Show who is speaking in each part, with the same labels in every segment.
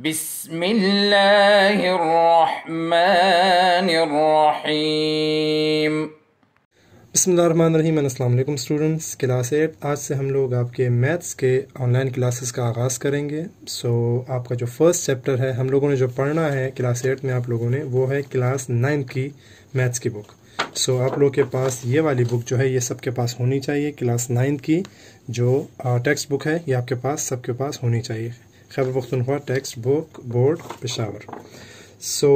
Speaker 1: بسم الله الرحمن الرحيم अल्लाम students class eight आज से हम लोग आपके मैथ्स के ऑनलाइन क्लासेस का आगाज़ करेंगे सो so, आपका जो फर्स्ट चैप्टर है हम लोगों ने जो पढ़ना है क्लास एट में आप लोगों ने वो है क्लास नाइन्थ की मैथ्स की बुक सो so, आप लोग के पास ये वाली बुक जो है ये सबके पास होनी चाहिए क्लास नाइन्थ की जो टेक्स्ट बुक है ये आपके पास सबके पास होनी चाहिए Khyber Pakhtunkhwa text book board Peshawar so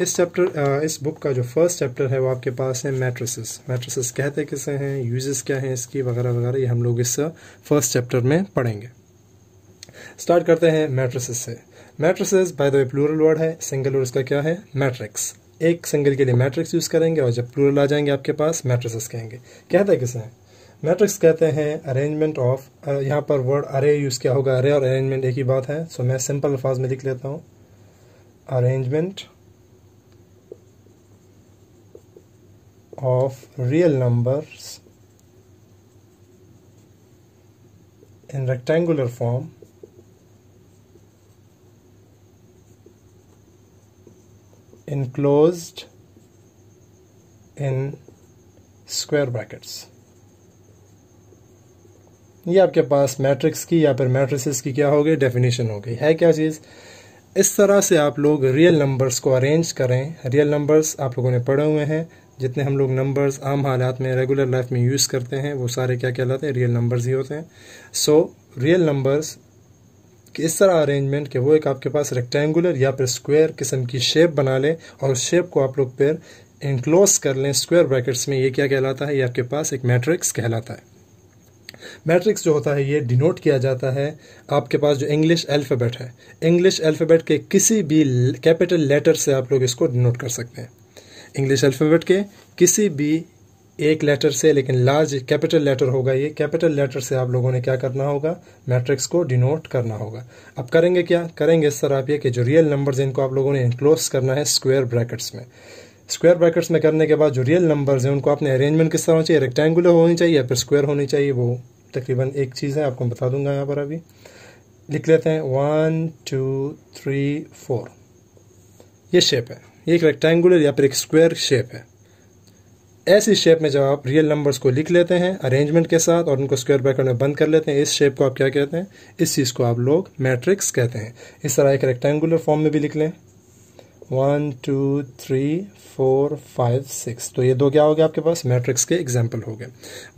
Speaker 1: इस चैप्टर इस बुक का जो फर्स्ट चैप्टर है वो आपके पास है मैट्रिसेस मैट्रिसेस कहते किसे हैं यूजेस क्या हैं इसकी वगैरह वगैरह ये हम लोग इस फर्स्ट चैप्टर में पढ़ेंगे स्टार्ट करते हैं मैट्रिसेस से matrices by the way plural word है सिंगल और इसका क्या है मैट्रिक्स एक सिंगल के लिए मैट्रिक्स यूज़ करेंगे और जब प्लूरल आ जाएंगे आपके पास मैट्रिसेस कहेंगे कहते किसे हैं मैट्रिक्स कहते हैं अरेंजमेंट ऑफ यहाँ पर वर्ड अरे यूज़ क्या होगा अरे और अरेंजमेंट एक ही बात है सो so, मैं सिंपल अल्फाज में लिख लेता हूँ arrangement of real numbers in rectangular form enclose in square brackets ये आपके पास मैट्रिक्स की या फिर मैट्रिसेस की क्या हो गई डेफिनेशन हो गई है क्या चीज़ इस तरह से आप लोग रियल नंबर्स को अरेंज करें रियल नंबर्स आप लोगों ने पढ़े हुए हैं जितने हम लोग नंबर्स आम हालात में रेगुलर लाइफ में यूज़ करते हैं वो सारे क्या कहलाते हैं रियल नंबर्स ही होते हैं सो रियल नंबर्स इस तरह अरेंजमेंट के वो एक आपके पास रेक्टेंगुलर या फिर स्क्वायर किस्म की शेप बना लें और उस शेप को आप लोग फिर इंक्लोज कर लें स्क्वायर ब्रैकेट्स में ये क्या कहलाता है ये आपके पास एक मैट्रिक्स कहलाता है मैट्रिक्स जो होता है ये डिनोट किया जाता है आपके पास जो इंग्लिश अल्फ़ाबेट है इंग्लिश अल्फ़ाबेट के किसी भी कैपिटल लेटर से आप लोग इसको डिनोट कर सकते हैं इंग्लिश अल्फ़ाबेट के किसी भी एक लेटर से लेकिन लार्ज कैपिटल लेटर होगा ये कैपिटल लेटर से आप लोगों ने क्या करना होगा मैट्रिक्स को डिनोट करना होगा अब करेंगे क्या करेंगे इस तरह आप ये कि जो रियल नंबर्स हैं इनको आप लोगों ने इनक्लोज करना है स्क्वायर ब्रैकेट्स में स्क्वायर ब्रैकेट्स में करने के बाद जो रियल नंबर्स हैं उनको आपने अरेंजमेंट किस तरह होना चाहिए रेक्टेंगुलर होनी चाहिए या फिर स्क्वायर होनी चाहिए वो तकरीबन एक चीज़ है आपको बता दूंगा यहाँ पर अभी लिख लेते हैं वन टू थ्री फोर ये शेप है ये एक रेक्टेंगुलर या फिर एक स्क्वायर शेप है ऐसी शेप में जब आप रियल नंबर्स को लिख लेते हैं अरेंजमेंट के साथ और उनको स्क्वायर ब्रैकेट में बंद कर लेते हैं इस शेप को आप क्या कहते हैं इस चीज़ को आप लोग मैट्रिक्स कहते हैं इस तरह एक रेक्टेंगुलर फॉर्म में भी लिख लें one two three four five six तो ये दो क्या हो गया आपके पास मैट्रिक्स के एग्जाम्पल हो गए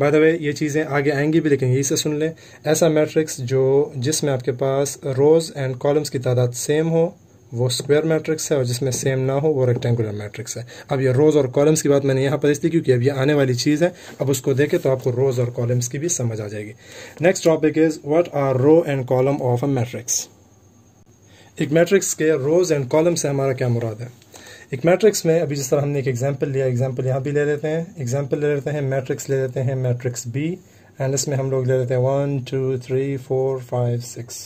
Speaker 1: बाय द वे ये चीज़ें आगे आएंगी भी लेकिन यही से सुन लें ऐसा मैट्रिक्स जो जिसमें आपके पास रोज एंड कॉलम्स की तादाद सेम हो वो स्क्वायर मैट्रिक्स है और जिसमें सेम ना हो वो रेक्टेंगुलर मैट्रिक्स है अब ये रोज़ और कॉलम्स की बात मैंने यहाँ पर इसलिए क्योंकि अब ये आने वाली चीज़ है अब उसको देखें तो आपको रोज़ और कॉलम्स की भी समझ आ जाएगी next topic is what are row and column of a matrix एक मैट्रिक्स के रोज़ एंड कॉलम से हमारा क्या मुराद है एक मैट्रिक्स में अभी जिस तरह हमने एक एग्जाम्पल लिया एग्जाम्पल यहाँ भी ले लेते हैं एग्जांपल ले लेते हैं मैट्रिक्स ले लेते हैं मैट्रिक्स बी एंड इसमें हम लोग ले लेते हैं one two three four five six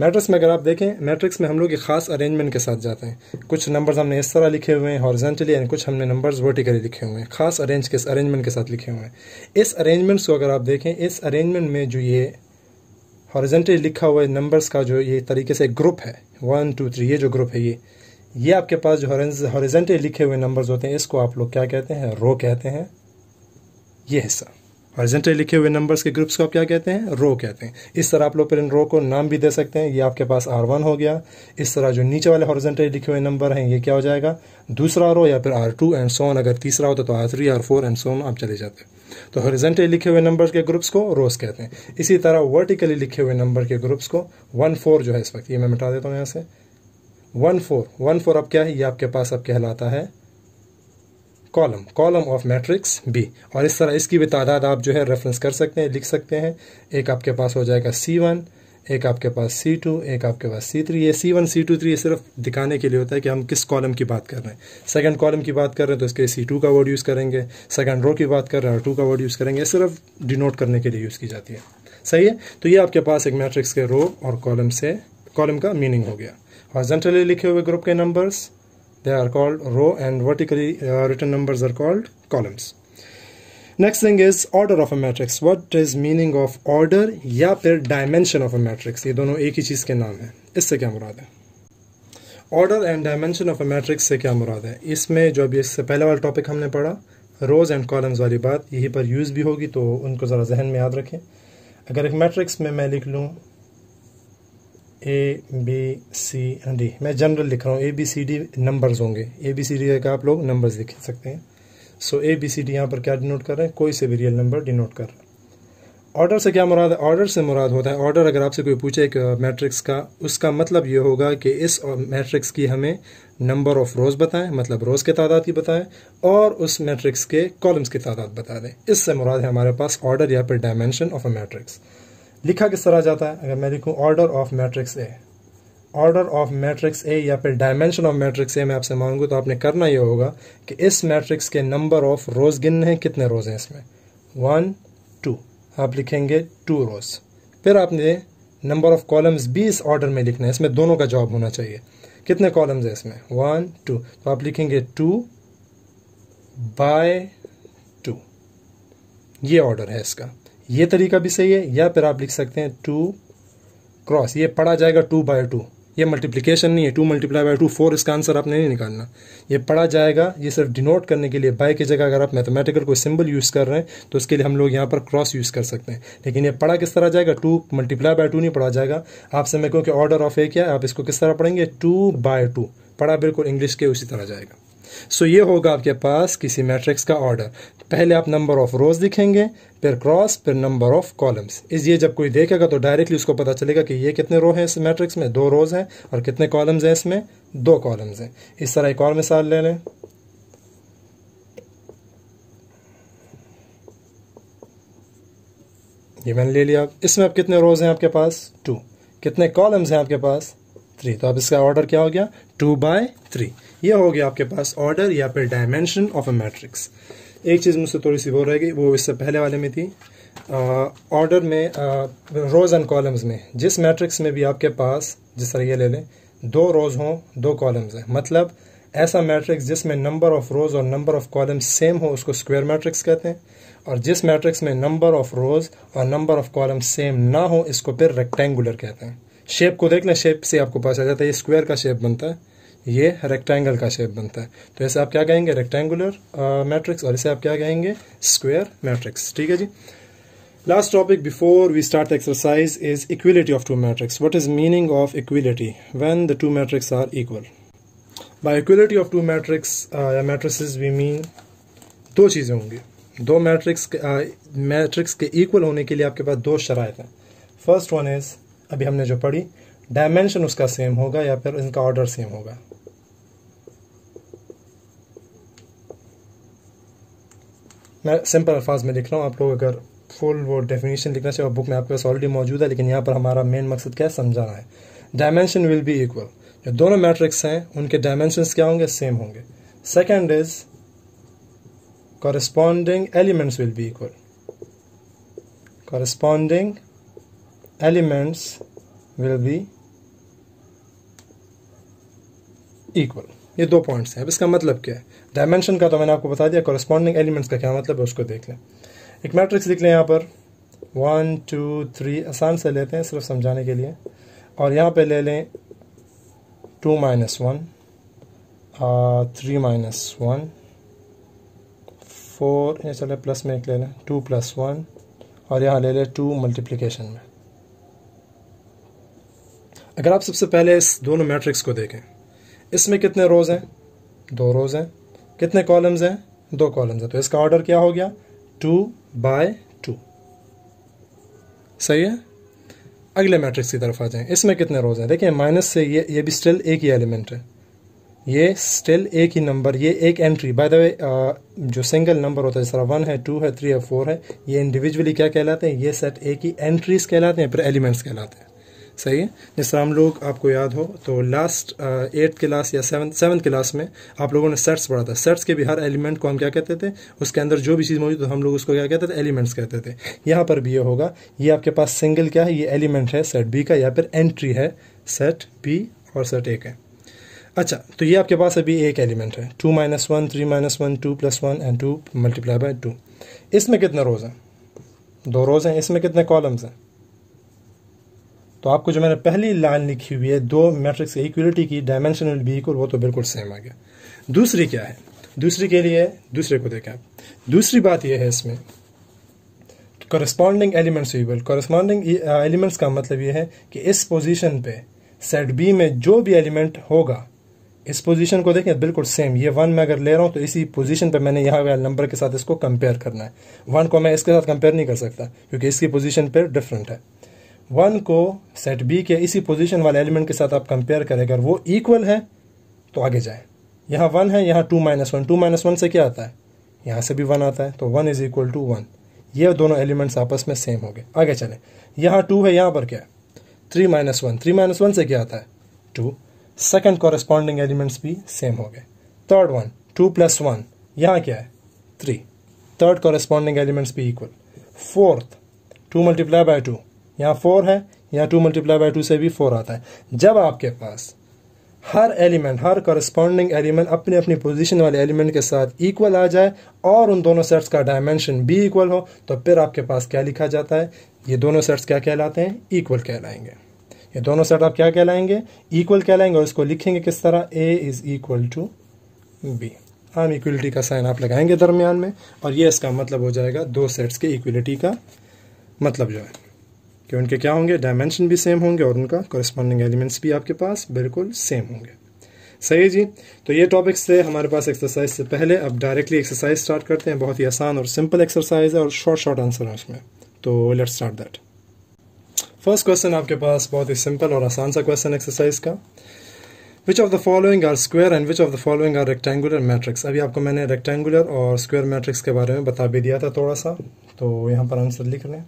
Speaker 1: matrix में अगर आप देखें मैट्रिक्स में हम लोग एक खास अरेंजमेंट के साथ जाते हैं कुछ नंबर्स हमने इस तरह लिखे हुए हैं हॉर्जेंटली एंड कुछ हमने नंबर्स वर्टिकली लिखे हुए हैं खास अरेंज के अरेंजमेंट के साथ लिखे हुए हैं इस अरेंजमेंट्स को अगर आप देखें इस अरेंजमेंट में जो ये हॉरिजेंटली लिखा हुआ नंबर्स का जो ये तरीके से ग्रुप है वन टू थ्री ये जो ग्रुप है ये ये आपके पास जो हॉरिजेंटली लिखे हुए नंबर्स होते हैं इसको आप लोग क्या कहते हैं रो कहते हैं ये हिस्सा हॉरिजेंटली लिखे हुए नंबर्स के ग्रुप्स को आप क्या कहते हैं रो कहते हैं इस तरह आप लोग इन रो को नाम भी दे सकते हैं ये आपके पास आर वन हो गया इस तरह जो नीचे वाले हॉरिजेंटली लिखे हुए नंबर हैं ये क्या हो जाएगा दूसरा रो या फिर आर टू एंड सोन अगर तीसरा होता तो R three R four and so on आप चले जाते तो हॉरिजेंटली लिखे हुए नंबर के ग्रुप्स को रोज कहते हैं इसी तरह वर्टिकली लिखे हुए नंबर के ग्रुप्स को वन फोर जो है इस वक्त ये मैं मिटा देता हूँ यहाँ से वन फोर वन फोर अब क्या है ये आपके पास अब कहलाता है column column of matrix B और इस तरह इसकी भी तादाद आप जो है रेफरेंस कर सकते हैं लिख सकते हैं एक आपके पास हो जाएगा सी वन एक आपके पास सी टू एक आपके पास सी थ्री ये C one C two three ये सिर्फ दिखाने के लिए होता है कि हम किस कॉलम की बात कर रहे हैं सेकंड कॉलम की बात कर रहे हैं तो इसके सी टू का वर्ड यूज़ करेंगे सेकंड रो की बात कर रहे हैं और टू का वर्ड यूज़ करेंगे सिर्फ डिनोट करने के लिए यूज़ की जाती है सही है तो ये आपके पास एक मैट्रिक्स के रो और कॉलम से कॉलम का मीनिंग हो गया हॉर्जेंटली लिखे हुए ग्रुप के numbers They are called row and vertically uh, written numbers are called columns. Next thing is order of a matrix what is meaning of order या फिर डायमेंशन ऑफ अ मैट्रिक्स ये दोनों एक ही चीज़ के नाम है इससे क्या मुराद है order and dimension of a matrix से क्या मुराद है इसमें जो अभी इससे पहले वाला टॉपिक हमने पढ़ा रोज एंड कॉलम्स वाली बात यहीं पर यूज़ भी होगी तो उनको ज़रा जहन में याद रखें अगर एक मैट्रिक्स में मैं लिख लूँ ए बी सी डी मैं जनरल लिख रहा हूँ A B C D numbers होंगे ए बी सी डी का आप लोग नंबर्स लिख सकते हैं सो ए बी सी डी यहाँ पर क्या डिनोट कर रहे हैं कोई से भी रियल नंबर डिनोट कर रहा है ऑर्डर से क्या मुराद है ऑर्डर से मुराद होता है ऑर्डर अगर आपसे कोई पूछे एक मैट्रिक्स uh, का उसका मतलब ये होगा कि इस मैट्रिक्स uh, की हमें नंबर ऑफ रोज बताएं मतलब रोज के तादाद की बताएं और उस मैट्रिक्स के कॉलम्स की तादाद बता दें इससे मुराद है हमारे पास ऑर्डर या फिर डायमेंशन ऑफ अ मैट्रिक्स लिखा किस तरह जाता है अगर मैं लिखूँ order of matrix A order of matrix A या फिर डायमेंशन ऑफ मैट्रिक्स ए मैं आपसे मांगूँ तो आपने करना यह होगा कि इस मैट्रिक्स के नंबर ऑफ रोज़ गिनने हैं कितने रोज़ हैं इसमें वन टू आप लिखेंगे टू रोज़ फिर आपने नंबर ऑफ कॉलम्स भी इस ऑर्डर में लिखना है इसमें दोनों का जॉब होना चाहिए कितने कॉलम्स हैं इसमें वन टू तो आप लिखेंगे टू बाय टू ये ऑर्डर है इसका ये तरीका भी सही है या फिर आप लिख सकते हैं टू क्रॉस ये पढ़ा जाएगा टू बाय टू ये मल्टीप्लिकेशन नहीं है two multiply by two four इसका आंसर आपने नहीं निकालना ये पढ़ा जाएगा ये सिर्फ डिनोट करने के लिए बाय की जगह अगर आप मैथमेटिकल कोई सिंबल यूज़ कर रहे हैं तो उसके लिए हम लोग यहाँ पर क्रॉस यूज़ कर सकते हैं लेकिन ये पढ़ा किस तरह जाएगा टू मल्टीप्लाई बाय टू नहीं पढ़ा जाएगा आपसे मैं क्योंकि ऑर्डर ऑफ ए क्या है आप इसको किस तरह पढ़ेंगे टू बाय टू पढ़ा बिल्कुल इंग्लिश के उसी तरह जाएगा सो ये होगा आपके पास किसी मैट्रिक्स का ऑर्डर पहले आप नंबर ऑफ रोज लिखेंगे फिर क्रॉस फिर नंबर ऑफ कॉलम्स इस ये जब कोई देखेगा तो डायरेक्टली उसको पता चलेगा कि ये कितने रो हैं इस मैट्रिक्स में दो रोज हैं और कितने कॉलम्स हैं इसमें दो कॉलम्स हैं इस तरह एक और मिसाल ले लें ये मैंने ले लिया इसमें अब कितने रोज हैं आपके पास टू कितने कॉलम्स हैं आपके पास थ्री तो अब इसका ऑर्डर क्या हो गया टू बाय थ्री ये हो गया आपके पास ऑर्डर या फिर डायमेंशन ऑफ अ मैट्रिक्स एक चीज़ मुझसे थोड़ी सी बोल रह गई वो इससे पहले वाले में थी ऑर्डर में रोज़ एंड कॉलम्स में जिस मैट्रिक्स में भी आपके पास जिस तरह ये ले लें दो रोज़ हों दो कॉलम्स हैं मतलब ऐसा मैट्रिक्स जिसमें नंबर ऑफ रोज़ और नंबर ऑफ कॉलम सेम हो उसको स्क्वायर मैट्रिक्स कहते हैं और जिस मैट्रिक्स में नंबर ऑफ रोज़ और नंबर ऑफ कॉलम सेम ना हो इसको फिर रेक्टेंगुलर कहते हैं शेप को देख लें शेप से आपको पता चल जाता है ये स्क्वायर का शेप बनता है ये रेक्टेंगल का शेप बनता है तो ऐसे आप क्या कहेंगे रेक्टेंगुलर मैट्रिक्स uh, और इसे आप क्या कहेंगे स्क्वेयर मैट्रिक्स ठीक है जी last topic before we start exercise is equality of two matrix what is meaning of equality when the two matrix are equal by equality of two matrix या matrix we mean दो चीज़ें होंगी दो matrix matrix के equal uh, होने के लिए आपके पास दो शराय हैं फर्स्ट वन इज अभी हमने जो पढ़ी डायमेंशन उसका सेम होगा या फिर इनका ऑर्डर सेम होगा मैं सिंपल अल्फाज में लिख रहा हूँ आप लोग अगर फुल वो डेफिनेशन लिखना चाहिए और बुक में आपके पास ऑलरेडी मौजूद है लेकिन यहाँ पर हमारा मेन मकसद क्या है समझाना है डायमेंशन विल बी इक्वल जो दोनों मैट्रिक्स हैं उनके डायमेंशन क्या होंगे सेम होंगे second is corresponding elements will be equal corresponding elements will be equal ये दो पॉइंट्स हैं अब इसका मतलब क्या है डायमेंशन का तो मैंने आपको बता दिया कॉरस्पॉन्डिंग एलिमेंट्स का क्या मतलब है उसको देख लें एक मैट्रिक्स लिख लें यहाँ पर वन टू थ्री आसान से लेते हैं सिर्फ समझाने के लिए और यहाँ पे ले लें two minus one three minus one four ये चले प्लस में एक ले लें टू प्लस वन और यहाँ ले लें टू मल्टीप्लिकेशन में अगर आप सबसे पहले इस दोनों मैट्रिक्स को देखें इसमें कितने रोज़ हैं दो रोज़ हैं कितने कॉलम्स हैं दो कॉलम्स हैं तो इसका ऑर्डर क्या हो गया टू बाय टू सही है अगले मैट्रिक्स की तरफ आ जाएं इसमें कितने रोज हैं देखिए माइनस से ये ये भी स्टिल एक ही एलिमेंट है ये स्टिल एक ही नंबर ये एक एंट्री बाय द वे जो सिंगल नंबर होता है जिस तरह वन है टू है थ्री है फोर है ये इंडिविजुअली क्या कहलाते हैं ये सेट एक ही एंट्रीज कहलाते हैं फिर एलिमेंट्स कहलाते हैं सही है जिस तरह हम लोग आपको याद हो तो लास्ट एट्थ क्लास या सेवन सेवन क्लास में आप लोगों ने सेट्स पढ़ा था सेट्स के भी हर एलिमेंट को हम क्या कहते थे उसके अंदर जो भी चीज़ मौजूद तो हम लोग उसको क्या कहते थे एलिमेंट्स कहते थे यहाँ पर भी ये होगा ये आपके पास सिंगल क्या है ये एलिमेंट है सेट बी का या फिर एंट्री है सेट बी और सेट ए का अच्छा तो ये आपके पास अभी एक एलिमेंट है two minus one three minus one two plus one and two multiply by two इसमें कितने रोज़ हैं दो रोज़ हैं इसमें कितने कॉलम्स हैं तो आपको जो मैंने पहली लाइन लिखी हुई है दो मैट्रिक्स इक्वलिटी की डायमेंशन विल बी इक्वल वो तो बिल्कुल सेम आ गया दूसरी क्या है दूसरी के लिए दूसरे को देखें आप दूसरी बात यह है इसमें corresponding elements equal corresponding elements का मतलब ये है कि इस पोजिशन पे सेट बी में जो भी एलिमेंट होगा इस पोजीशन को देखें बिल्कुल सेम ये वन में अगर ले रहा हूँ तो इसी पोजीशन पे मैंने यहाँ वाले नंबर के साथ इसको कंपेयर करना है वन को मैं इसके साथ कंपेयर नहीं कर सकता क्योंकि इसकी पोजीशन पर डिफरेंट है वन को सेट बी के इसी पोजीशन वाले एलिमेंट के साथ आप कंपेयर करें अगर वो इक्वल है तो आगे जाए यहाँ वन है यहाँ two minus one two minus one से क्या आता है यहाँ से भी वन आता है तो one is equal to one ये दोनों एलिमेंट्स आपस में सेम हो गए आगे चलें यहाँ टू है यहाँ पर क्या है three minus one three minus one से क्या आता है टू सेकेंड कॉरेस्पॉन्डिंग एलिमेंट्स भी सेम हो गए third one two plus one यहाँ क्या है थ्री थर्ड कॉरेस्पॉन्डिंग एलिमेंट्स भी equal fourth two multiply by two यहाँ फोर है यहाँ टू मल्टीप्लाई बाई टू से भी फोर आता है जब आपके पास हर एलिमेंट हर करस्पॉन्डिंग एलिमेंट अपने अपनी पोजीशन वाले एलिमेंट के साथ इक्वल आ जाए और उन दोनों सेट्स का डायमेंशन भी इक्वल हो तो फिर आपके पास क्या लिखा जाता है ये दोनों सेट्स क्या कहलाते हैं इक्वल कहलाएंगे ये दोनों सेट आप क्या कहलाएंगे इक्वल कहलाएंगे और इसको लिखेंगे किस तरह A is equal to B हम इक्वलिटी का साइन आप लगाएंगे दरमियान में और ये इसका मतलब हो जाएगा दो सेट्स के इक्वलिटी का मतलब जो है कि उनके क्या होंगे डायमेंशन भी सेम होंगे और उनका कॉरेस्पॉन्डिंग एलिमेंट्स भी आपके पास बिल्कुल सेम होंगे सही जी तो ये टॉपिक्स थे हमारे पास एक्सरसाइज से पहले अब डायरेक्टली एक्सरसाइज स्टार्ट करते हैं बहुत ही आसान और सिंपल एक्सरसाइज है और शॉर्ट शॉर्ट आंसर है उसमें तो let's start that first question आपके पास बहुत ही सिंपल और आसान सा क्वेश्चन एक्सरसाइज का which of the following are square and which of the following are rectangular matrix अभी आपको मैंने रेक्टेंगुलर और स्क्वेयर मैट्रिक्स के बारे में बता भी दिया था थोड़ा सा तो यहाँ पर आंसर लिख लें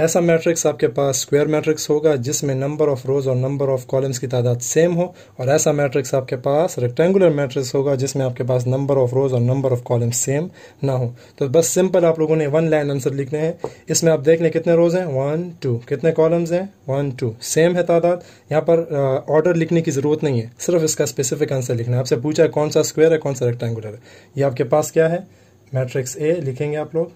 Speaker 1: ऐसा मैट्रिक्स आपके पास स्क्वायर मैट्रिक्स होगा जिसमें नंबर ऑफ रोज और नंबर ऑफ कॉलम्स की तादाद सेम हो और ऐसा मैट्रिक्स आपके पास रेक्टेंगुलर मैट्रिक्स होगा जिसमें आपके पास नंबर ऑफ रोज और नंबर ऑफ कॉलम्स सेम ना हो तो बस सिंपल आप लोगों ने वन लाइन आंसर लिखने हैं इसमें आप देख लें कितने रोज हैं वन टू कितने कॉलम्स हैं वन टू सेम है तादाद यहाँ पर ऑर्डर uh, लिखने की ज़रूरत नहीं है सिर्फ इसका स्पेसिफिक आंसर लिखना है आपसे पूछा है कौन सा स्क्वेयर है कौन सा रेक्टेंगुलर है ये आपके पास क्या है मैट्रिक्स ए लिखेंगे आप लोग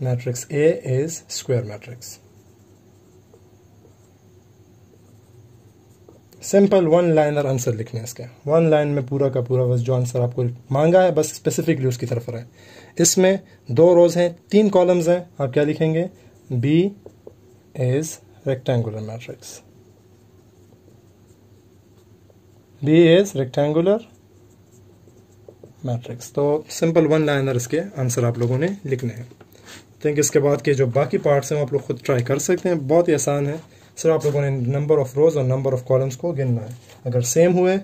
Speaker 1: matrix A is square matrix. Simple one liner answer लिखने इसके वन लाइन में पूरा का पूरा बस जो आंसर आपको मांगा है बस स्पेसिफिकली उसकी तरफ रहे है इसमें दो रोज हैं तीन कॉलम्स हैं आप क्या लिखेंगे B is rectangular matrix B is rectangular matrix तो सिंपल वन लाइनर इसके आंसर आप लोगों ने लिखने हैं थिंक इसके बाद के जो बाकी पार्ट्स हैं आप लोग खुद ट्राई कर सकते हैं बहुत ही आसान है सिर्फ आप लोगों ने नंबर ऑफ रोज और नंबर ऑफ कॉलम्स को गिनना है अगर सेम हुए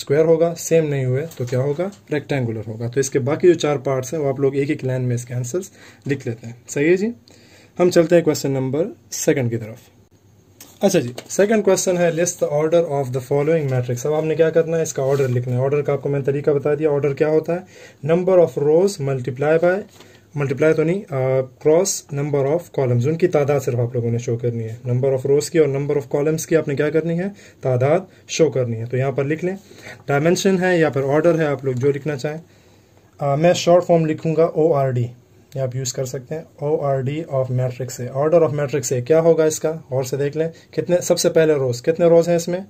Speaker 1: स्क्वायर होगा सेम नहीं हुए तो क्या होगा रेक्टेंगुलर होगा तो इसके बाकी जो चार पार्ट्स हैं वो आप लोग एक एक लाइन में इसके आंसर्स लिख लेते हैं सही है जी हम चलते हैं क्वेश्चन नंबर सेकंड की तरफ अच्छा जी सेकंड क्वेश्चन है list the order of the following matrix अब आपने क्या करना है इसका ऑर्डर लिखना है ऑर्डर का आपको मैंने तरीका बता दिया ऑर्डर क्या होता है number of rows multiply by multiply तो नहीं क्रॉस नंबर ऑफ कॉलम्स उनकी तादाद सिर्फ आप लोगों ने शो करनी है नंबर ऑफ रोज की और नंबर ऑफ कॉलम्स की आपने क्या करनी है तादाद शो करनी है तो यहाँ पर लिख लें डायमेंशन है या फिर ऑर्डर है आप लोग जो लिखना चाहें आ, मैं शॉर्ट फॉर्म लिखूंगा ओ आर डी ये आप यूज़ कर सकते हैं O R D of matrix है ऑर्डर ऑफ मैट्रिक्स है क्या होगा इसका और से देख लें कितने सबसे पहले रोज़ कितने रोज़ हैं इसमें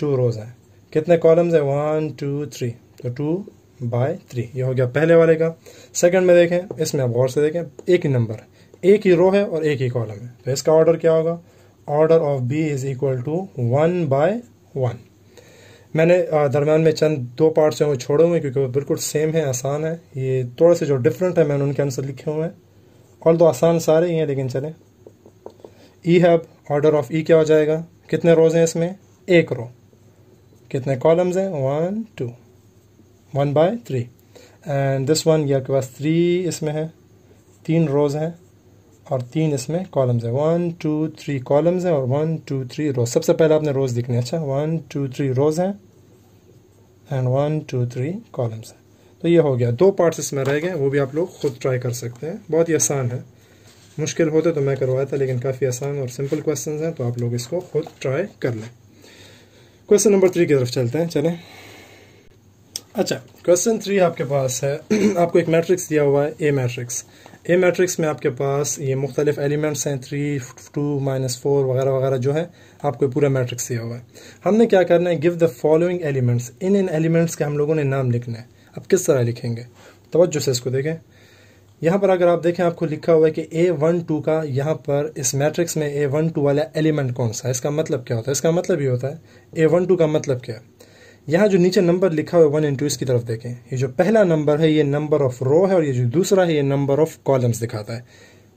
Speaker 1: टू रोज़ हैं कितने कॉलम्स हैं वन टू थ्री तो टू बाय थ्री ये हो गया पहले वाले का सेकंड में देखें इसमें आप गौर से देखें एक ही नंबर एक ही रो है और एक ही कॉलम है तो इसका ऑर्डर क्या होगा order of B is equal to one by one मैंने दरम्यान में चंद दो पार्ट्स हैं वो छोड़े हुए क्योंकि वो बिल्कुल सेम है आसान है ये थोड़े से जो डिफरेंट है मैंने उनके आंसर लिखे हुए हैं और तो आसान सारे ही हैं लेकिन चले ई हब ऑर्डर ऑफ ई क्या हो जाएगा कितने रोज हैं इसमें एक रो कितने कॉलम्स हैं one two one by three and this one ये आपके पास थ्री इसमें है तीन रोज़ हैं और तीन इसमें कॉलम्स है वन टू थ्री कॉलम्स हैं और वन टू थ्री रोज सबसे पहले आपने रोज़ दिखने अच्छा वन टू थ्री रोज़ हैं and one two three columns हैं तो ये हो गया दो पार्ट्स इसमें रह गए वो भी आप लोग खुद ट्राई कर सकते हैं बहुत ही आसान है मुश्किल होते तो मैं करवाया था लेकिन काफ़ी आसान और सिंपल क्वेश्चन हैं तो आप लोग इसको खुद ट्राई कर लें क्वेश्चन नंबर थ्री की तरफ चलते हैं चलें अच्छा क्वेश्चन थ्री आपके पास है आपको एक मैट्रिक्स दिया हुआ है ए मैट्रिक्स ए मैट्रिक्स में आपके पास ये मुख्तलिफ एलिमेंट्स हैं थ्री टू माइनस फोर वगैरह वगैरह जो है आपको पूरा मैट्रिक्स दिया हुआ है हमने क्या करना है give the following elements in इन एलिमेंट्स के हम लोगों ने नाम लिखना है अब किस तरह लिखेंगे तोज्जो से इसको देखें यहाँ पर अगर आप देखें आपको लिखा हुआ है कि ए वन टू का यहाँ पर इस मैट्रिक्स में ए वन टू वाला एलिमेंट कौन सा है इसका मतलब क्या होता है इसका मतलब ये होता है ए वन टू का मतलब क्या है यहाँ जो नीचे नंबर लिखा हुआ है वन टू इसकी तरफ देखें ये जो पहला नंबर है ये नंबर ऑफ रो है और ये जो दूसरा है ये नंबर ऑफ कॉलम्स दिखाता है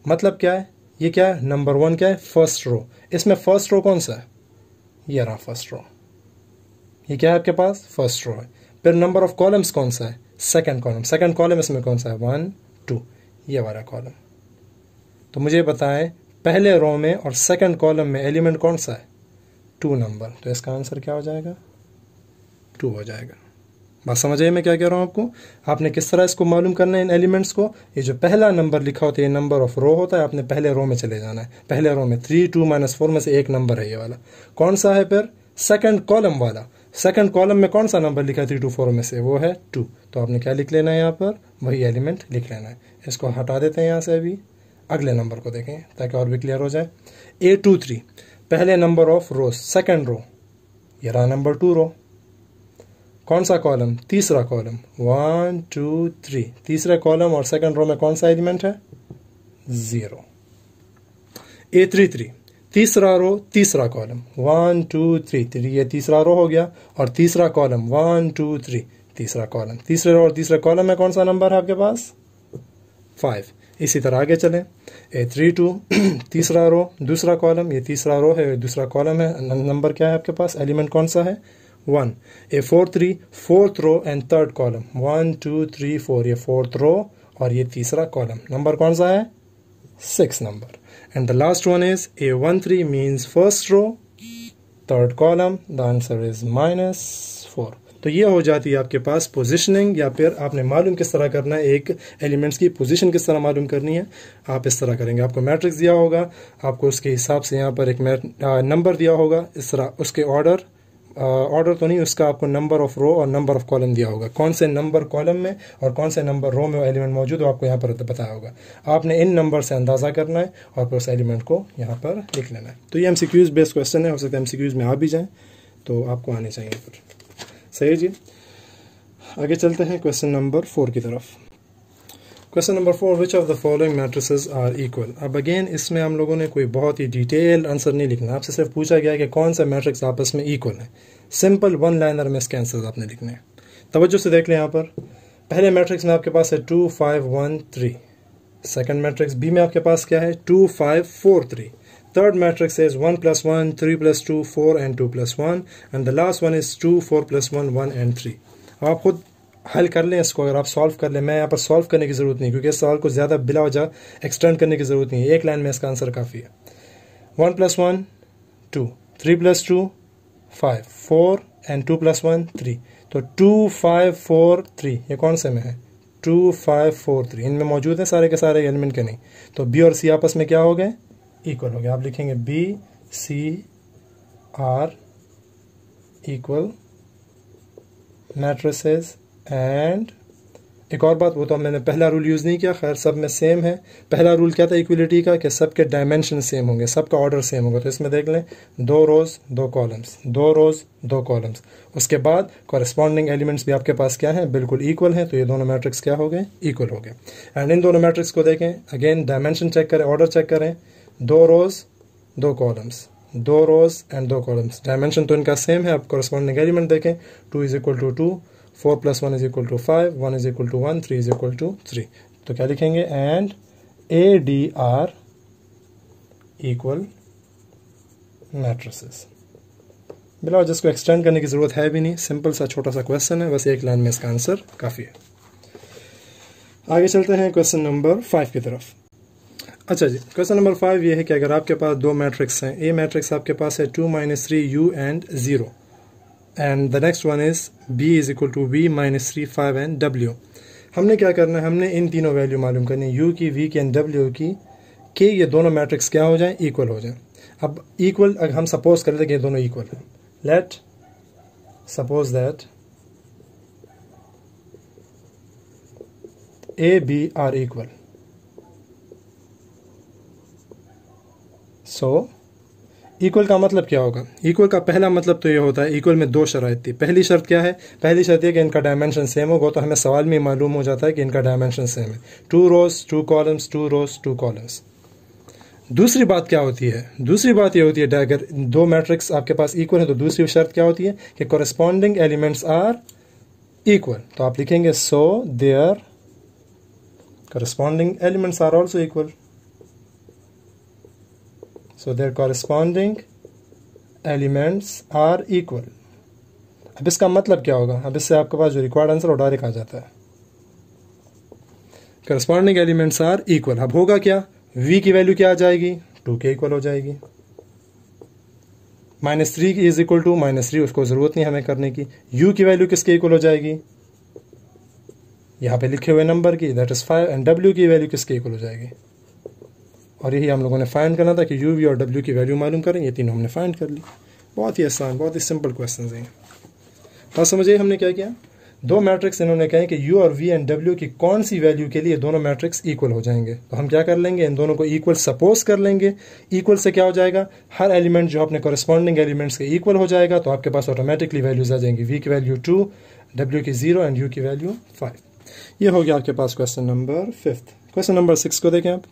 Speaker 1: मतलब क्या है ये क्या है नंबर वन क्या है फर्स्ट रो इसमें फर्स्ट रो कौन सा है ये रहा फर्स्ट रो ये क्या है आपके पास फर्स्ट रो है फिर नंबर ऑफ कॉलम्स कौन सा है सेकेंड कॉलम सेकेंड कॉलम इसमें कौन सा है वन टू ये वाला कॉलम तो मुझे बताएं पहले रो में और सेकेंड कॉलम में एलिमेंट कौन सा है टू नंबर तो इसका आंसर क्या हो जाएगा टू हो जाएगा बात समझ आई मैं क्या कह रहा हूँ आपको आपने किस तरह इसको मालूम करना है इन एलिमेंट्स को ये जो पहला नंबर लिखा होता है ये नंबर ऑफ रो होता है आपने पहले रो में चले जाना है पहले रो में थ्री टू माइनस फोर में से एक नंबर है ये वाला कौन सा है फिर सेकंड कॉलम वाला सेकंड कॉलम में कौन सा नंबर लिखा है थ्री टू फोर में से वो है टू तो आपने क्या लिख लेना है यहाँ पर वही एलिमेंट लिख लेना है इसको हटा देते हैं यहाँ से अभी अगले नंबर को देखें ताकि और भी क्लियर हो जाए ए टू थ्री पहले number of row second row ये रहा नंबर टू रो कौन सा कॉलम तीसरा कॉलम वन टू थ्री तीसरा कॉलम और सेकंड रो में कौन सा एलिमेंट है जीरो ए थ्री थ्री तीसरा रो तीसरा column one two three three ये तीसरा रो हो गया और तीसरा कॉलम वन टू थ्री तीसरा कॉलम तीसरे रो और तीसरे कॉलम में कौन सा नंबर है आपके पास फाइव इसी तरह आगे चलें ए थ्री टू तीसरा रो दूसरा कॉलम ये तीसरा रो है दूसरा कॉलम है नंबर क्या है आपके पास एलिमेंट कौन सा है one a fourth three fourth row and third column one two three four ये फोर्थ रो और ये तीसरा कॉलम नंबर कौन सा है six number and the last one is A one three means first row third column the answer is minus four तो ये हो जाती है आपके पास पोजीशनिंग या फिर आपने मालूम किस तरह करना है एक एलिमेंट्स की पोजीशन किस तरह मालूम करनी है आप इस तरह करेंगे आपको मैट्रिक्स दिया होगा आपको उसके हिसाब से यहाँ पर एक नंबर दिया होगा इस तरह उसके ऑर्डर ऑर्डर uh, तो नहीं उसका आपको नंबर ऑफ रो और नंबर ऑफ कॉलम दिया होगा कौन से नंबर कॉलम में और कौन से नंबर रो में एलिमेंट मौजूद हो आपको यहाँ पर बताया होगा आपने इन नंबर से अंदाज़ा करना है और फिर उस एलिमेंट को यहाँ पर लिख लेना है तो ये M C Qs based question है हो सकता है एम सी क्यूज़ में आ भी जाएँ तो आपको आने चाहिए पर सही है जी आगे चलते हैं क्वेश्चन नंबर फोर की तरफ question number four which of the following matrices are equal अब अगेन इसमें हम लोगों ने कोई बहुत ही डिटेल आंसर नहीं लिखना आपसे सिर्फ पूछा गया कि कौन सा मैट्रिक्स आपस में इक्वल है सिंपल वन लाइनर में इसके आंसर आपने लिखने हैं तवज्जो से देख लें यहाँ पर पहले मैट्रिक्स में आपके पास है two five one three second matrix B में आपके पास क्या है two five four three matrix is one plus one three plus two four and two plus one and the last one is two four plus one one and three अब आप खुद हल कर लें इसको अगर आप सॉल्व कर लें मैं यहाँ पर सॉल्व करने की ज़रूरत नहीं क्योंकि इस सवाल को ज़्यादा बिला वजह एक्सटेंड करने की ज़रूरत नहीं है एक लाइन में इसका आंसर काफ़ी है one plus one two three plus two five four and two plus one three तो टू फाइव फोर थ्री ये कौन से में है टू फाइव फोर थ्री इनमें मौजूद हैं सारे के सारे एलिमेंट के नहीं तो बी और सी आपस में क्या हो गए इक्वल हो गए आप लिखेंगे B C are equal matrices and एक और बात वो तो मैंने पहला रूल यूज़ नहीं किया खैर सब में सेम है पहला रूल क्या था इक्वलिटी का कि सब के डायमेंशन सेम होंगे सब का ऑर्डर सेम होगा तो इसमें देख लें दो रोज़ दो कॉलम्स दो रोज़ दो कॉलम्स उसके बाद कॉरस्पॉन्डिंग एलिमेंट्स भी आपके पास क्या हैं बिल्कुल इक्वल हैं तो ये दोनों मैट्रिक्स क्या हो गए इक्वल हो गए एंड इन दोनों मैट्रिक्स को देखें अगेन डायमेंशन चेक करें ऑर्डर चेक करें दो रोज़ दो कॉलम्स दो रोज़ एंड दो कॉलम्स डायमेंशन तो इनका सेम है आप कॉरस्पॉन्डिंग एलिमेंट देखें two is equal to two four plus one is equal to five one is equal to one three is equal to three तो क्या लिखेंगे and A D are equal matrices below जिसको extend करने की ज़रूरत है भी नहीं सिंपल सा छोटा सा क्वेश्चन है बस एक लाइन में इसका आंसर काफ़ी है आगे चलते हैं क्वेश्चन नंबर फाइव की तरफ अच्छा जी क्वेश्चन नंबर फाइव ये है कि अगर आपके पास दो मैट्रिक्स हैं ए मैट्रिक्स आपके पास है two minus three u and zero and the next one is B is equal to v minus three five and डब्ल्यू हमने क्या करना है हमने इन तीनों वैल्यू मालूम करनी है यू की वी की एंड डब्ल्यू की कि ये दोनों मैट्रिक्स क्या हो जाएं इक्वल हो जाएं अब इक्वल अगर हम सपोज कर लेते कि ये दोनों इक्वल हैं let suppose that A B are equal so equal का मतलब क्या होगा इक्वल का पहला मतलब तो ये होता है इक्वल में दो शरात थी पहली शर्त क्या है पहली शर्त यह कि इनका डायमेंशन सेम होगा तो हमें सवाल में मालूम हो जाता है कि इनका डायमेंशन सेम है two rows two columns two rows two columns दूसरी बात क्या होती है दूसरी बात यह होती है अगर दो मैट्रिक्स आपके पास इक्वल है तो दूसरी शर्त क्या होती है कि कॉरेस्पॉन्डिंग एलिमेंट्स आर इक्वल तो आप लिखेंगे so there corresponding elements are also equal so there corresponding elements are equal अब इसका मतलब क्या होगा अब इससे आपके पास जो रिक्वायर्ड आंसर वो डायरेक्ट आ जाता है करस्पॉन्डिंग एलिमेंट्स आर इक्वल अब होगा क्या v की वैल्यू क्या आ जाएगी टू के इक्वल हो जाएगी minus three is equal to minus three उसको ज़रूरत नहीं हमें करने की u की वैल्यू किसके इक्वल हो जाएगी यहां पे लिखे हुए नंबर की that is five and w की वैल्यू किसके इक्वल हो जाएगी और यही हम लोगों ने फाइंड करना था कि यू वी और डब्ल्यू की वैल्यू मालूम करें ये तीनों हमने फाइंड कर ली बहुत ही आसान बहुत ही सिंपल क्वेश्चन हैं बस समझिए हमने क्या किया दो मैट्रिक्स इन्होंने कहे कि यू और वी एंड डब्ल्यू की कौन सी वैल्यू के लिए दोनों मैट्रिक्स इक्वल हो जाएंगे तो हम क्या कर लेंगे इन दोनों को इक्वल सपोज कर लेंगे इक्वल से क्या हो जाएगा हर एलिमेंट जो अपने कॉरेस्पॉन्डिंग एलिमेंट्स के इक्वल हो जाएगा तो आपके पास ऑटोमेटिकली वैल्यूज आ जाएंगी वी की वैल्यू टू डब्ल्यू की जीरो एंड यू की वैल्यू फाइव ये हो गया आपके पास question number fifth question number six को देखें आप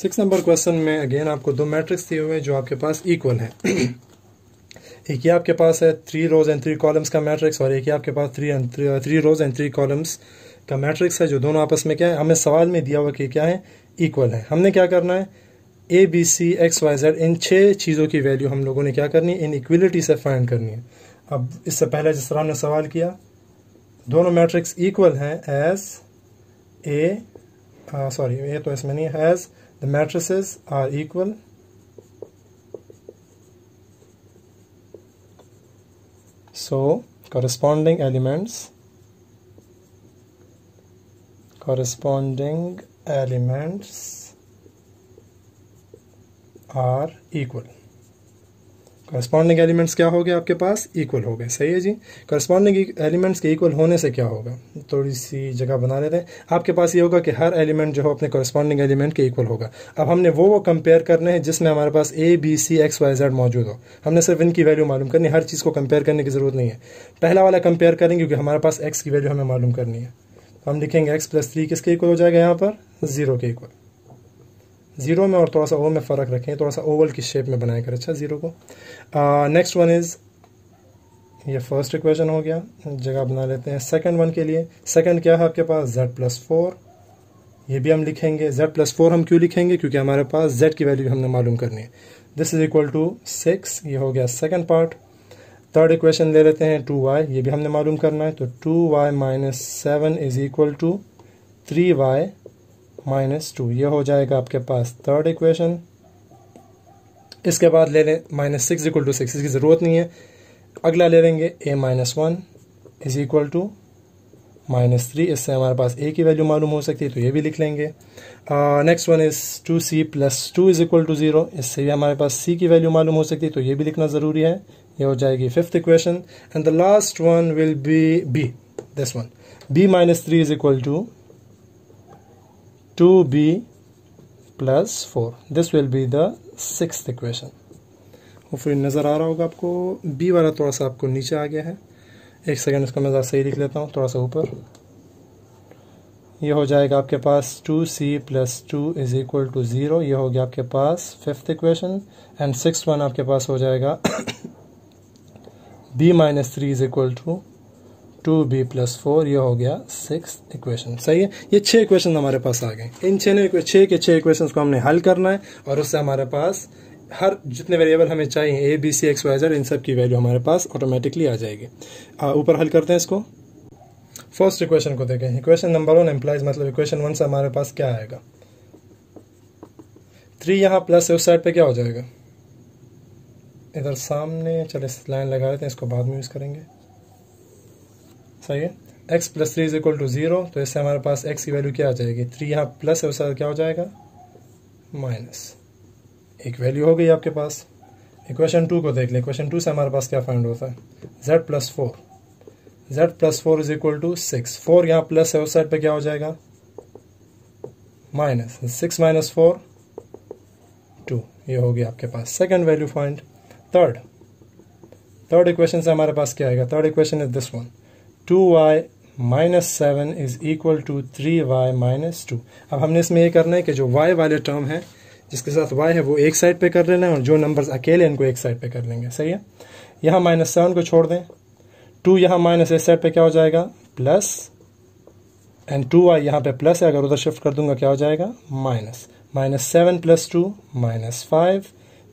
Speaker 1: सिक्स नंबर क्वेश्चन में अगेन आपको दो मैट्रिक्स दिए हुए हैं जो आपके पास इक्वल है एक ही आपके पास है three rows and three columns का मैट्रिक्स और एक ही आपके पास three and three rows and three columns का मैट्रिक्स है जो दोनों आपस में क्या है हमें सवाल में दिया हुआ कि क्या है इक्वल है हमने क्या करना है a B c x y z इन छः चीज़ों की वैल्यू हम लोगों ने क्या करनी है इन इक्वलिटी से फाइंड करनी है अब इससे पहले जिस तरह हमने सवाल किया दोनों मैट्रिक्स इक्वल हैं एज ए सॉरी ए तो इसमें नहीं है as the matrices are equal so corresponding elements corresponding elements are equal corresponding elements क्या हो गए आपके पास इक्वल हो गए सही है जी करस्पॉन्डिंग एलिमेंट्स के इक्वल होने से क्या होगा थोड़ी सी जगह बना लेते हैं आपके पास ये होगा कि हर एलिमेंट जो हो अपने करस्पॉन्डिंग एलिमेंट के इक्वल होगा अब हमने वो वो कंपेयर करने हैं जिसमें हमारे पास a B c x y z मौजूद हो हमने सिर्फ इनकी वैल्यू मालूम करनी हर चीज़ को कंपेयर करने की ज़रूरत नहीं है पहला वाला कंपेयर करेंगे क्योंकि हमारे पास एक्स की वैल्यू हमें मालूम करनी है तो हम लिखेंगे एक्स प्लस थ्री किसके इक्वल हो जाएगा यहाँ पर जीरो के इक्वल ज़ीरो में और थोड़ा सा ओ में फ़र्क रखें थोड़ा सा ओवल की शेप में बनाया कर अच्छा ज़ीरो को नेक्स्ट वन इज़ ये फर्स्ट इक्वेशन हो गया जगह बना लेते हैं सेकंड वन के लिए सेकंड क्या है आपके पास जेड प्लस फोर ये भी हम लिखेंगे जेड प्लस फोर हम क्यों लिखेंगे क्योंकि हमारे पास जेड की वैल्यू हमने मालूम करनी है this is equal to six ये हो गया सेकेंड पार्ट थर्ड इक्वेशन ले लेते हैं टू वाई ये भी हमने मालूम करना है तो two y minus seven is equal to three y minus two ये हो जाएगा आपके पास थर्ड इक्वेशन इसके बाद ले लें minus six equal to six इसकी ज़रूरत नहीं है अगला ले लेंगे a minus one is equal to minus three इससे हमारे पास ए की वैल्यू मालूम हो सकती है तो ये भी लिख लेंगे next one is two c plus two is equal to zero इससे भी हमारे पास सी की वैल्यू मालूम हो सकती है तो ये भी लिखना ज़रूरी है ये हो जाएगी fifth equation and the last one will be b this one b minus three is equal to 2b plus 4 this will be the sixth equation फिर नज़र आ रहा होगा आपको बी वाला थोड़ा सा आपको नीचे आ गया है एक सेकेंड इसको मैं सही लिख लेता हूँ थोड़ा सा ऊपर ये हो जाएगा आपके पास two c plus two is equal to zero ये हो गया आपके पास fifth equation and six one आपके पास हो जाएगा b minus three is equal to two b plus four यह हो गया सिक्स इक्वेशन सही है ये छह इक्वेशन हमारे पास आ गए इन छह छह के छह इक्वेशन को हमने हल करना है और उससे हमारे पास हर जितने वेरिएबल हमें चाहिए a B c x y z इन सब की वैल्यू हमारे पास ऑटोमेटिकली आ जाएगी ऊपर हल करते हैं इसको फर्स्ट इक्वेशन को देखें इक्वेशन नंबर वन एम्प्लाइज मतलब इक्वेशन वन से हमारे पास क्या आएगा थ्री यहाँ प्लस है उस साइड पे क्या हो जाएगा इधर सामने चले लाइन लगा लेते हैं इसको बाद में यूज़ करेंगे सही है x plus three is equal to zero तो इससे हमारे पास एक्स की वैल्यू क्या हो जाएगी थ्री यहाँ प्लस है उसका क्या हो जाएगा माइनस एक वैल्यू हो गई आपके पास इक्वेशन टू को देख लें इक्वेशन टू से हमारे पास क्या फाइंड होता है z plus four z plus four is equal to six four यहाँ प्लस है उस साइड पर क्या हो जाएगा minus six minus four two ये हो गया आपके पास second value find third third equation से हमारे पास क्या आएगा third equation is this one 2y minus seven is equal to three y minus two अब हमने इसमें ये करना है कि जो y वाले टर्म है जिसके साथ y है वो एक साइड पे कर लेना है और जो नंबर्स अकेले इनको एक साइड पे कर लेंगे सही है यहाँ माइनस सेवन को छोड़ दें टू यहाँ माइनस इस साइड पे क्या हो जाएगा प्लस एंड टू वाई यहाँ पे प्लस है अगर उधर शिफ्ट कर दूंगा क्या हो जाएगा minus minus seven plus two minus five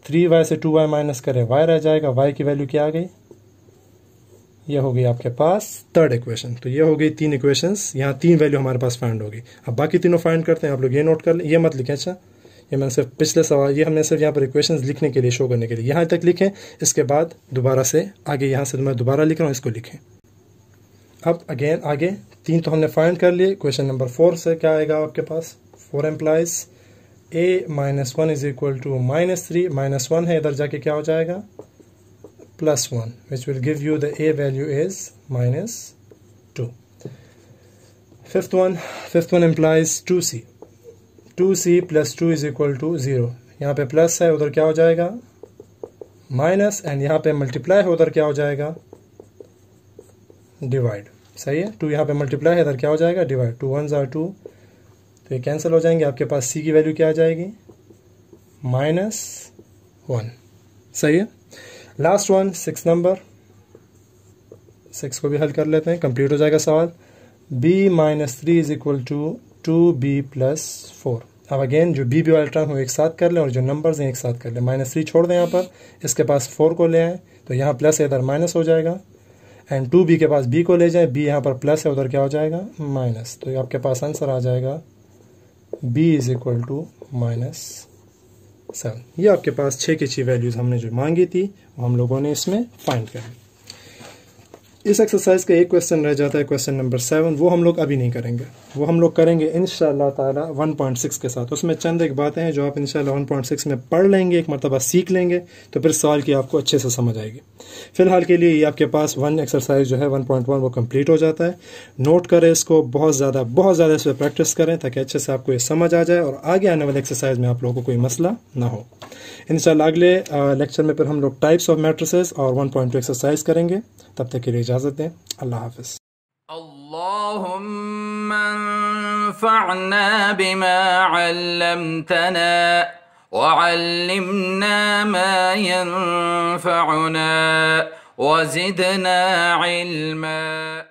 Speaker 1: three y से टू वाई माइनस करें वाई रह जाएगा वाई की वैल्यू क्या आ गई यह होगी आपके पास थर्ड इक्वेशन तो ये हो गई तीन इक्वेशंस यहाँ तीन वैल्यू हमारे पास फाइंड होगी अब बाकी तीनों फाइंड करते हैं आप लोग ये नोट कर लें ये मत लिखें अच्छा ये मैंने सिर्फ पिछले सवाल ये हमने सिर्फ यहाँ पर इक्वेशन लिखने के लिए शो करने के लिए यहाँ तक लिखें इसके बाद दोबारा से आगे यहाँ से मैं दोबारा लिख रहा हूँ इसको लिखें अब अगेन आगे तीन तो हमने फाइंड कर लिए क्वेश्चन नंबर फोर से क्या आएगा आपके पास four implies a minus one is equal to minus three minus one है इधर जाके क्या हो जाएगा plus 1 which will give you the a value is minus 2 fifth one fifth one implies 2c 2c plus 2 is equal to 0 यहाँ पे plus है उधर क्या हो जाएगा माइनस एंड यहाँ पे मल्टीप्लाई है उधर क्या हो जाएगा डिवाइड सही है टू यहाँ पे मल्टीप्लाई है इधर क्या हो जाएगा डिवाइड टू वन ज़ार टू तो ये कैंसिल हो जाएंगे आपके पास सी की वैल्यू क्या आ जाएगी माइनस वन सही है last one six number six को भी हल कर लेते हैं कंप्लीट हो जाएगा सवाल b minus three is equal to two b plus four अब अगेन जो बी बी वाला टर्म है एक साथ कर लें और जो नंबर्स हैं एक साथ कर लें माइनस थ्री छोड़ दें यहाँ पर इसके पास फोर को ले आए तो यहाँ प्लस है इधर माइनस हो जाएगा एंड टू बी के पास बी को ले जाए बी यहाँ पर प्लस है उधर क्या हो जाएगा माइनस तो आपके पास आंसर आ जाएगा b is equal to minus sir ये आपके पास छः की छः वैल्यूज़ हमने जो मांगी थी वो हम लोगों ने इसमें फाइंड कर ली इस एक्सरसाइज का एक क्वेश्चन रह जाता है क्वेश्चन नंबर सेवन वो हम लोग अभी नहीं करेंगे वो हम लोग करेंगे इन पॉइंट सिक्स के साथ उसमें चंद एक बातें हैं जो आप इन सिक्स में पढ़ लेंगे एक मरतबा सीख लेंगे तो फिर सवाल की आपको अच्छे से समझ आएगी फ़िलहाल के लिए ये आपके पास वन एक्सरसाइज जो है वन पॉइंट वन वो कम्प्लीट हो जाता है नोट करें इसको बहुत ज़्यादा बहुत ज़्यादा इस पर प्रैक्टिस करें ताकि अच्छे से आपको ये समझ आ जाए और आगे आने वाले एक्सरसाइज में आप लोगों को कोई मसला ना हो इन अगले लेक्चर में फिर हम लोग टाइप्स ऑफ मेट्रिस और वन पॉइंट एक्सरसाइज करेंगे तब तक के लिए इजाज़त दें अल्लाह हाफिज़ اللهم انفعنا بما علمتنا وعلمنا ما ينفعنا وزدنا علما